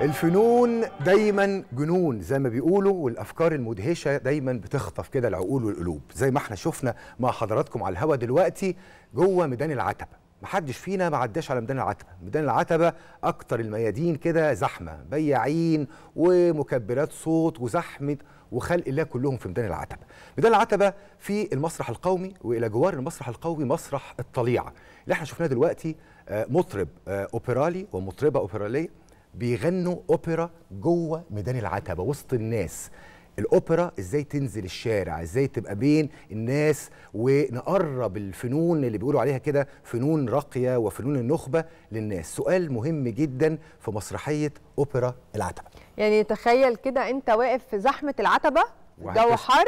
الفنون دايما جنون زي ما بيقولوا والافكار المدهشه دايما بتخطف كده العقول والقلوب زي ما احنا شفنا مع حضراتكم على الهوا دلوقتي جوه ميدان العتبه محدش فينا ما عداش على ميدان العتبه ميدان العتبه اكتر الميادين كده زحمه بياعين ومكبرات صوت وزحمه وخلق الله كلهم في ميدان العتبه ميدان العتبه في المسرح القومي والى جوار المسرح القومي مسرح الطليعه اللي احنا شفناه دلوقتي آه، مطرب آه، اوبرالي ومطربه اوبراليه بيغنوا اوبرا جوه ميدان العتبه وسط الناس الاوبرا ازاي تنزل الشارع ازاي تبقى بين الناس ونقرب الفنون اللي بيقولوا عليها كده فنون راقيه وفنون النخبه للناس سؤال مهم جدا في مسرحيه اوبرا العتبه يعني تخيل كده انت واقف في زحمه العتبه جو حر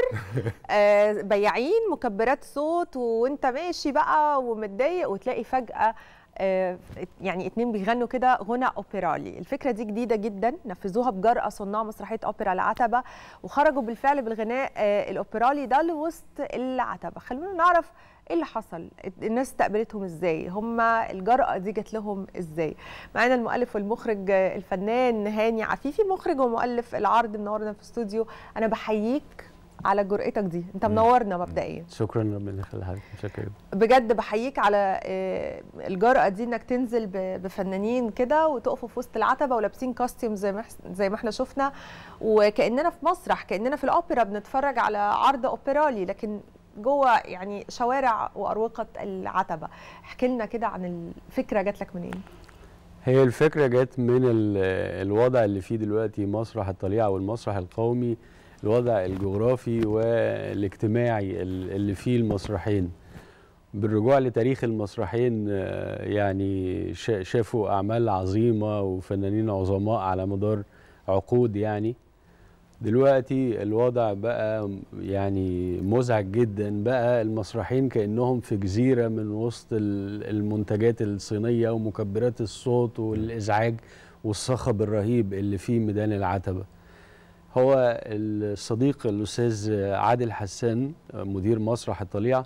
آه بياعين مكبرات صوت وانت ماشي بقى ومتضايق وتلاقي فجاه آه، يعني اتنين بيغنوا كده غنى اوبرالي الفكره دي جديده جدا نفذوها بجرأه صناع مسرحيه اوبرا العتبه وخرجوا بالفعل بالغناء آه، الاوبرالي ده لوسط العتبه خلونا نعرف ايه اللي حصل الناس استقبلتهم ازاي هم الجرأه دي جت لهم ازاي معانا المؤلف والمخرج آه، الفنان هاني عفيفي مخرج ومؤلف العرض منورنا في الاستوديو انا بحييك على جرأتك دي انت منورنا مبدئيا شكرا ربنا يخلي حضرتك بجد بحييك على آه، الجرأة دي انك تنزل بفنانين كده وتقفوا في وسط العتبة ولابسين كاستيوم زي ما زي ما احنا شفنا وكأننا في مسرح كأننا في الأوبرا بنتفرج على عرض أوبرالي لكن جوه يعني شوارع واروقه العتبه احكي لنا كده عن الفكره جات لك منين هي الفكره جت من الوضع اللي فيه دلوقتي مسرح الطليعه والمسرح القومي الوضع الجغرافي والاجتماعي اللي فيه المسرحين بالرجوع لتاريخ المسرحين آه، يعني شافوا أعمال عظيمة وفنانين عظماء على مدار عقود يعني دلوقتي الوضع بقى يعني مزعج جدا بقى المسرحين كأنهم في جزيرة من وسط المنتجات الصينية ومكبرات الصوت والإزعاج والصخب الرهيب اللي فيه ميدان العتبة هو الصديق الاستاذ عادل حسان مدير مسرح الطليعه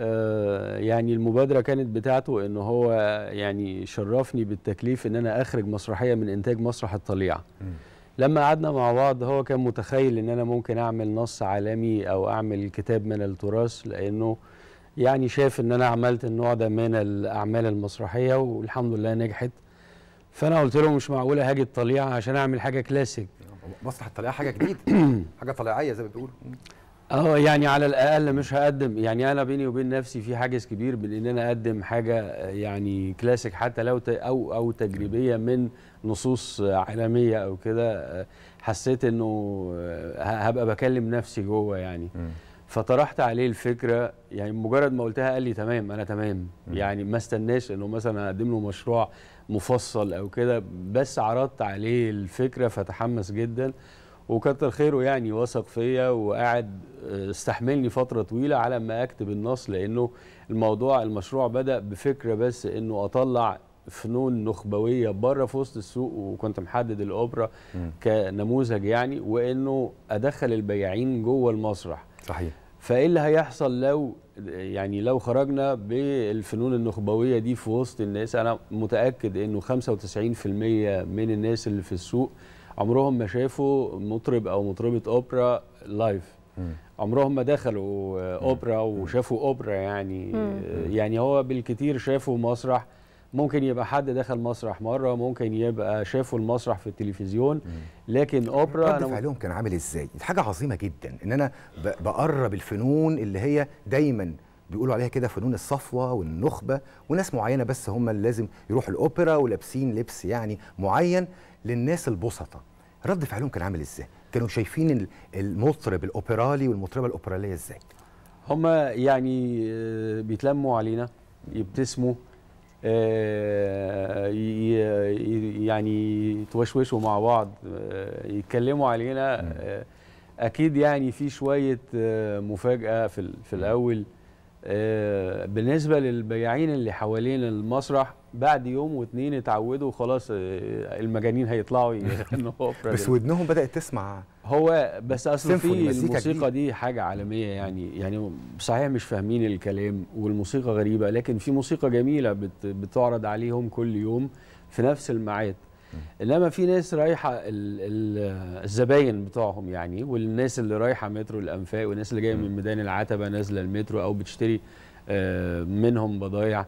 آه، يعني المبادره كانت بتاعته ان هو يعني شرفني بالتكليف ان انا اخرج مسرحيه من انتاج مسرح الطليعه لما قعدنا مع بعض هو كان متخيل ان انا ممكن اعمل نص عالمي او اعمل كتاب من التراث لانه يعني شاف ان انا عملت النوع ده من الاعمال المسرحيه والحمد لله نجحت فانا قلت له مش معقوله هاجي الطليعه عشان اعمل حاجه كلاسيك مصلحه الطليعه حاجه جديده حاجه طليعيه زي ما بيقولوا اه يعني على الاقل مش هقدم يعني انا بيني وبين نفسي في حاجز كبير بين ان انا اقدم حاجه يعني كلاسيك حتى لو او او تجريبيه من نصوص عالميه او كده آه، حسيت انه آه، هبقى بكلم نفسي جوه يعني م. فطرحت عليه الفكره يعني مجرد ما قلتها قال لي تمام انا تمام يعني ما استناش انه مثلا اقدم له مشروع مفصل او كده بس عرضت عليه الفكره فتحمس جدا وكتر خيره يعني وثق فيا وقعد آه، استحملني فتره طويله على ما اكتب النص لانه الموضوع المشروع بدا بفكره بس انه اطلع فنون نخبويه بره في وسط السوق وكنت محدد الاوبرا كنموذج يعني وانه ادخل البياعين جوه المسرح صحيح فايه اللي هيحصل لو يعني لو خرجنا بالفنون النخبويه دي في وسط الناس انا متاكد انه 95% من الناس اللي في السوق عمرهم ما شافوا مطرب او مطربه اوبرا لايف عمرهم ما دخلوا اوبرا وشافوا اوبرا يعني يعني هو بالكثير شافوا مسرح ممكن يبقى حد دخل مسرح مره ممكن يبقى شافوا المسرح في التلفزيون لكن اوبرا رد فعلهم كان عامل ازاي دي حاجه عظيمه جدا ان انا بقرب الفنون اللي هي دايما بيقولوا عليها كده فنون الصفوه والنخبه وناس معينه بس هم اللي لازم يروحوا الاوبرا ولابسين لبس يعني معين للناس البسطه رد فعلهم كان عامل ازاي كانوا شايفين المطرب الاوبرالي والمطربه الاوبراليه ازاي هم يعني آه، بيتلموا علينا يبتسموا آه، يعني يتوشوشوا مع بعض آه، يتكلموا علينا آه، اكيد يعني في شويه مفاجاه في في الاول آه، بالنسبه للبياعين اللي حوالين المسرح بعد يوم واثنين اتعودوا خلاص آه، المجانين هيطلعوا يغنوا بس ودنهم بدات تسمع هو بس اصل في الموسيقى دي حاجه عالميه يعني يعني صحيح مش فاهمين الكلام والموسيقى غريبه لكن في موسيقى جميله بتعرض عليهم كل يوم في نفس الميعاد انما في ناس رايحه الزباين بتوعهم يعني والناس اللي رايحه مترو الانفاق والناس اللي جايه من ميدان العتبه نازله المترو او بتشتري آه، منهم بضايع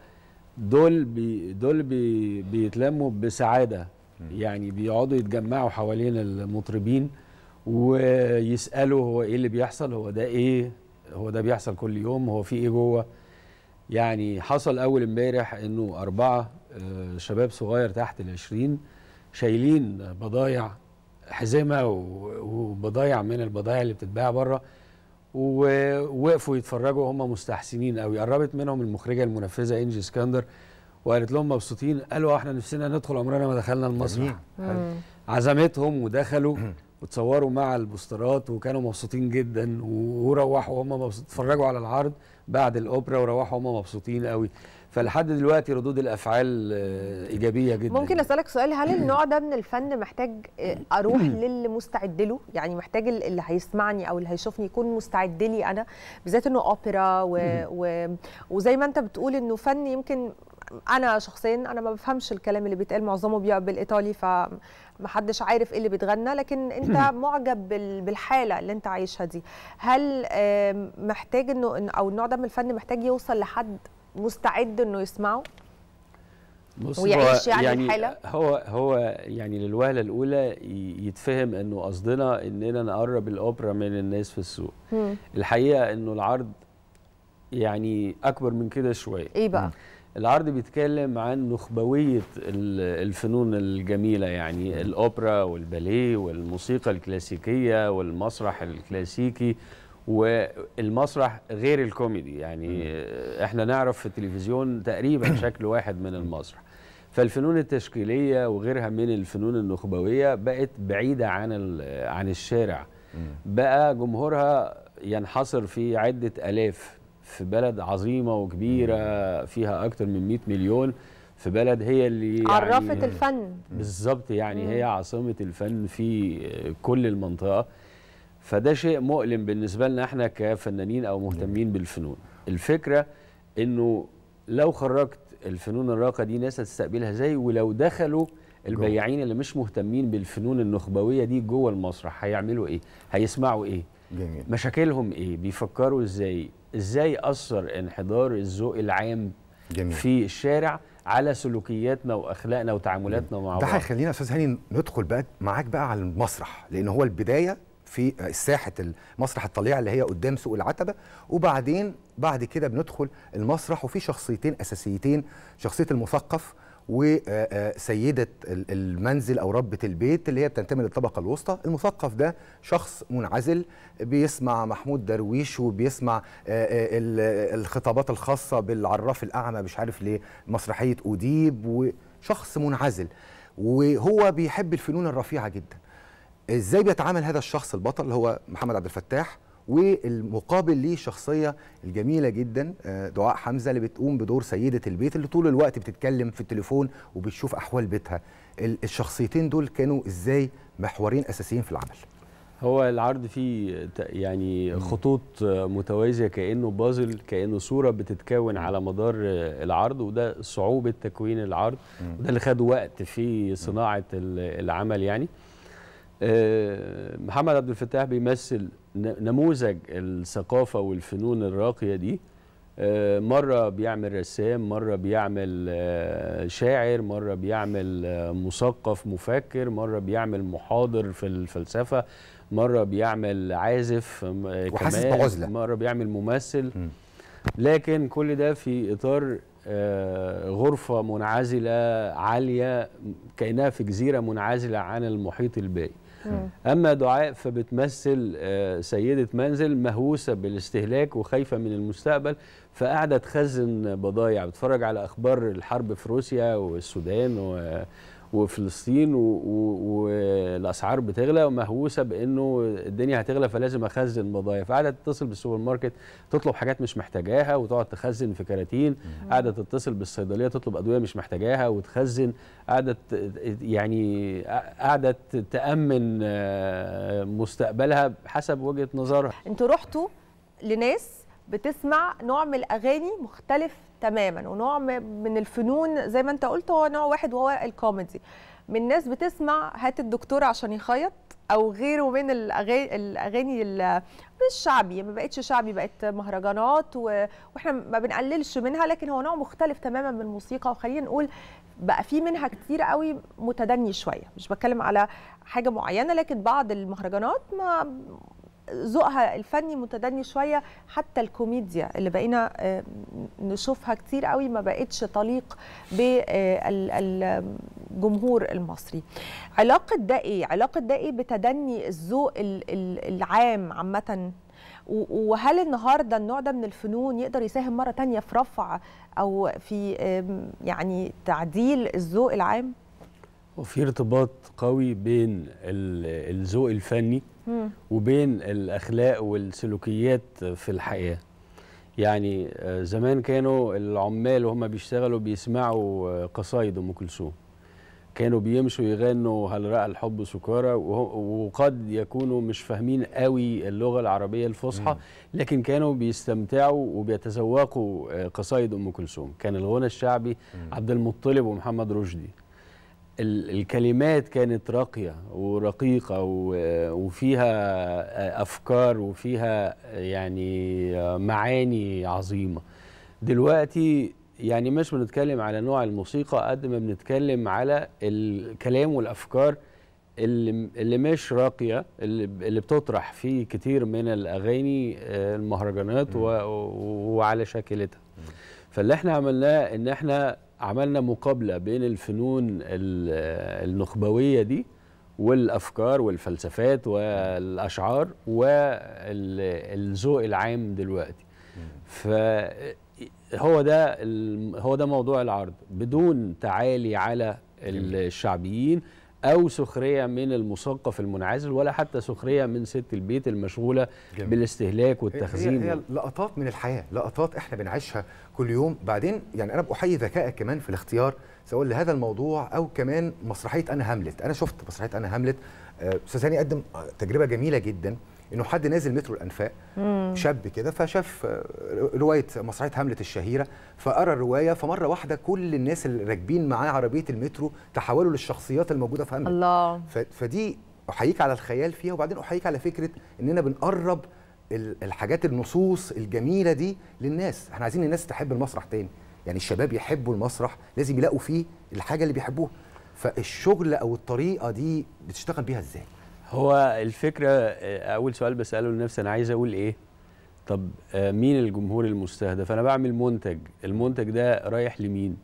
دول بي دول بي بيتلموا بسعاده يعني بيقعدوا يتجمعوا حوالين المطربين ويسالوا هو ايه اللي بيحصل هو ده ايه هو ده بيحصل كل يوم هو في ايه جوه يعني حصل اول امبارح انه اربعه آه، شباب صغير تحت العشرين شايلين بضايع حزمه وبضايع من البضايع اللي بتتباع بره ووقفوا يتفرجوا هم مستحسنين قوي قربت منهم المخرجه المنفذه انجي اسكندر وقالت لهم مبسوطين قالوا احنا نفسنا ندخل عمرنا ما دخلنا المسرح عزمتهم ودخلوا وتصوروا مع البوسترات وكانوا مبسوطين جدا وروحوا هم مبسوطين اتفرجوا على العرض بعد الاوبرا وروحوا هم مبسوطين قوي فلحد دلوقتي ردود الافعال آه، ايجابيه جدا ممكن اسالك سؤال هل النوع ده من الفن محتاج آه، اروح للي مستعد له يعني محتاج اللي هيسمعني او اللي هيشوفني يكون مستعد لي انا بالذات انه اوبرا و... و... وزي ما انت بتقول انه فن يمكن انا شخصيا انا ما بفهمش الكلام اللي بيتقال معظمه بالايطالي فمحدش عارف ايه اللي بيتغنى لكن انت معجب بالحاله اللي انت عايشها دي هل محتاج انه او النوع ده من الفن محتاج يوصل لحد مستعد انه يسمعه ويعيش يعني, يعني الحاله هو هو يعني للوهله الاولى يتفهم انه قصدنا اننا نقرب الاوبرا من الناس في السوق مم. الحقيقه انه العرض يعني اكبر من كده شويه ايه بقى مم. العرض بيتكلم عن نخبويه الفنون الجميله يعني الاوبرا والباليه والموسيقى الكلاسيكيه والمسرح الكلاسيكي والمسرح غير الكوميدي يعني احنا نعرف في التلفزيون تقريبا شكل واحد من المسرح فالفنون التشكيليه وغيرها من الفنون النخبويه بقت بعيده عن عن الشارع بقى جمهورها ينحصر في عده الاف في بلد عظيمه وكبيره فيها اكتر من 100 مليون في بلد هي اللي يعني عرفت يعني الفن بالظبط يعني هي عاصمه الفن في كل المنطقه فده شيء مؤلم بالنسبه لنا احنا كفنانين او مهتمين بالفنون الفكره انه لو خرجت الفنون الراقه دي ناس هتستقبلها زي ولو دخلوا البياعين اللي مش مهتمين بالفنون النخبويه دي جوه المسرح هيعملوا ايه هيسمعوا ايه جميل. مشاكلهم ايه بيفكروا ازاي ازاي اثر انحدار الذوق العام جميل. في الشارع على سلوكياتنا واخلاقنا وتعاملاتنا مع بعض ده هيخلينا استاذ هاني ندخل بقى معاك بقى على المسرح لان هو البدايه في ساحه المسرح الطليعه اللي هي قدام سوق العتبه وبعدين بعد كده بندخل المسرح وفي شخصيتين اساسيتين شخصيه المثقف وسيدة المنزل أو ربة البيت اللي هي بتنتمي للطبقة الوسطى المثقف ده شخص منعزل بيسمع محمود درويش وبيسمع آه، آه، الخطابات الخاصة بالعراف الأعمى مش عارف ليه مسرحية أوديب وشخص منعزل وهو بيحب الفنون الرفيعة جداً ازاي بيتعامل هذا الشخص البطل اللي هو محمد عبد الفتاح والمقابل ليه شخصيه الجميله جدا آه، دعاء حمزه اللي بتقوم بدور سيده البيت اللي طول الوقت بتتكلم في التليفون وبتشوف احوال بيتها الشخصيتين دول كانوا ازاي محورين اساسيين في العمل هو العرض فيه يعني خطوط آه، متوازيه كانه بازل كانه صوره بتتكون على مدار آه، العرض وده صعوبه تكوين العرض وده اللي خد وقت في صناعه العمل يعني آه، محمد عبد الفتاح بيمثل نموذج الثقافة والفنون الراقية دي آه، مرة بيعمل رسام مرة بيعمل آه، شاعر مرة بيعمل مثقف مفكر مرة بيعمل محاضر في الفلسفة مرة بيعمل عازف وحاسس بعزلة مرة بيعمل ممثل لكن كل ده في إطار غرفة منعزلة عالية كأنها في جزيرة منعزلة عن المحيط الباقي أما دعاء فبتمثل آه، سيدة منزل مهووسة بالاستهلاك وخايفة من المستقبل فقاعدة تخزن بضايع بتفرج على أخبار الحرب في روسيا والسودان و وفلسطين والاسعار بتغلى ومهووسه بانه الدنيا هتغلى فلازم اخزن بضايع فقاعده تتصل بالسوبر ماركت تطلب حاجات مش محتاجاها وتقعد تخزن في كراتين قاعده تتصل بالصيدليه تطلب ادويه مش محتاجاها وتخزن قاعده يعني قاعده تامن آه، مستقبلها حسب وجهه نظرها انتوا رحتوا لناس بتسمع نوع من الاغاني مختلف تماما ونوع من الفنون زي ما انت قلت هو نوع واحد وهو الكوميدي من ناس بتسمع هات الدكتور عشان يخيط او غيره من الاغاني مش شعبي ما بقتش شعبي بقت مهرجانات و... واحنا ما بنقللش منها لكن هو نوع مختلف تماما من الموسيقى وخلينا نقول بقى في منها كتير قوي متدني شويه مش بتكلم على حاجه معينه لكن بعض المهرجانات ما ذوقها الفني متدني شويه حتى الكوميديا اللي بقينا نشوفها كتير قوي ما بقتش تليق بالجمهور المصري علاقه ده ايه علاقه ده ايه بتدني الذوق العام عامه وهل النهارده النوع ده من الفنون يقدر يساهم مره تانية في رفع او في يعني تعديل الذوق العام وفي ارتباط قوي بين الذوق الفني وبين الاخلاق والسلوكيات في الحياه يعني آه، زمان كانوا العمال وهم بيشتغلوا بيسمعوا آه، قصايد ام كلثوم كانوا بيمشوا يغنوا هل راى الحب سكارى وقد يكونوا مش فاهمين قوي اللغه العربيه الفصحى لكن كانوا بيستمتعوا وبيتذوقوا آه، قصايد ام كلثوم كان الغنى الشعبي عبد المطلب ومحمد رشدي الكلمات كانت راقية ورقيقة وفيها أفكار وفيها يعني معاني عظيمة دلوقتي يعني مش بنتكلم على نوع الموسيقى قد ما بنتكلم على الكلام والأفكار اللي, اللي مش راقية اللي, اللي بتطرح في كتير من الأغاني آه، المهرجانات وعلى شاكلتها فاللي احنا عملناه ان احنا عملنا مقابله بين الفنون النخبويه دي والافكار والفلسفات والاشعار والذوق العام دلوقتي فهو ده هو ده موضوع العرض بدون تعالي على الشعبيين او سخريه من المثقف المنعزل ولا حتى سخريه من ست البيت المشغوله جميل. بالاستهلاك والتخزين هي, هي لقطات من الحياه لقطات احنا بنعيشها كل يوم بعدين يعني انا بحيي ذكائك كمان في الاختيار سواء لهذا الموضوع او كمان مسرحيه انا هاملت انا شفت مسرحيه انا هاملت آه، استاذ هاني قدم تجربه جميله جدا انه حد نازل مترو الانفاق مم. شاب كده فشاف آه، روايه مسرحيه هاملت الشهيره فقرا الروايه فمره واحده كل الناس اللي راكبين معاه عربيه المترو تحولوا للشخصيات الموجوده في هاملت الله فدي احييك على الخيال فيها وبعدين احييك على فكره اننا بنقرب الحاجات النصوص الجميله دي للناس احنا عايزين الناس تحب المسرح تاني يعني الشباب يحبوا المسرح لازم يلاقوا فيه الحاجه اللي بيحبوها فالشغل او الطريقه دي بتشتغل بيها ازاي هو الفكره آه، اول سؤال بساله لنفسي انا عايز اقول ايه طب آه، مين الجمهور المستهدف انا بعمل منتج المنتج ده رايح لمين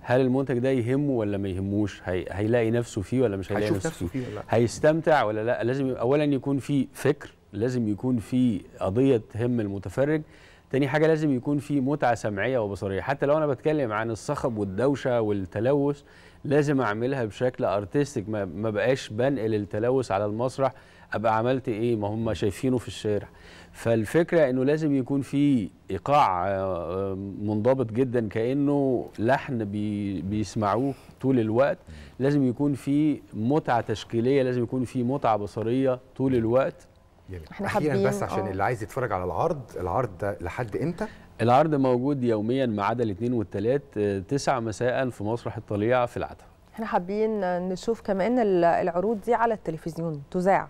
هل المنتج ده يهمه ولا ما يهموش هي... هيلاقي نفسه فيه ولا مش هيلاقي نفسه, نفسه فيه, فيه ولا. هيستمتع ولا لا لازم اولا يكون في فكر لازم يكون في قضيه تهم المتفرج تاني حاجه لازم يكون في متعه سمعيه وبصريه حتى لو انا بتكلم عن الصخب والدوشه والتلوث لازم اعملها بشكل ارتستيك ما, بقاش بنقل التلوث على المسرح ابقى عملت ايه ما هم شايفينه في الشارع فالفكره انه لازم يكون في ايقاع آه، آه، منضبط جدا كانه لحن بي بيسمعوه طول الوقت لازم يكون في متعه تشكيليه لازم يكون في متعه بصريه طول الوقت يعني احنا حابين بس عشان أوه. اللي عايز يتفرج على العرض العرض ده لحد امتى العرض موجود يوميا ما عدا الاثنين والثلاث 9 آه، مساء في مسرح الطليعه في العتبه احنا حابين آه، نشوف كمان العروض دي على التلفزيون تذاع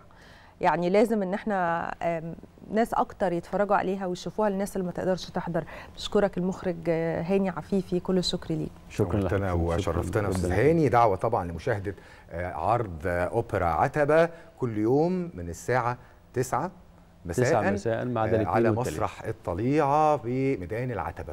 يعني لازم ان احنا ناس اكتر يتفرجوا عليها ويشوفوها الناس اللي ما تقدرش تحضر بشكرك المخرج آه، هاني عفيفي كل الشكر ليك شكرا لك وشرفتنا استاذ هاني دعوه طبعا لمشاهده عرض اوبرا عتبه كل يوم من الساعه 9 مساء, مساء مساء مع آه، على مسرح الطليعه بميدان العتبه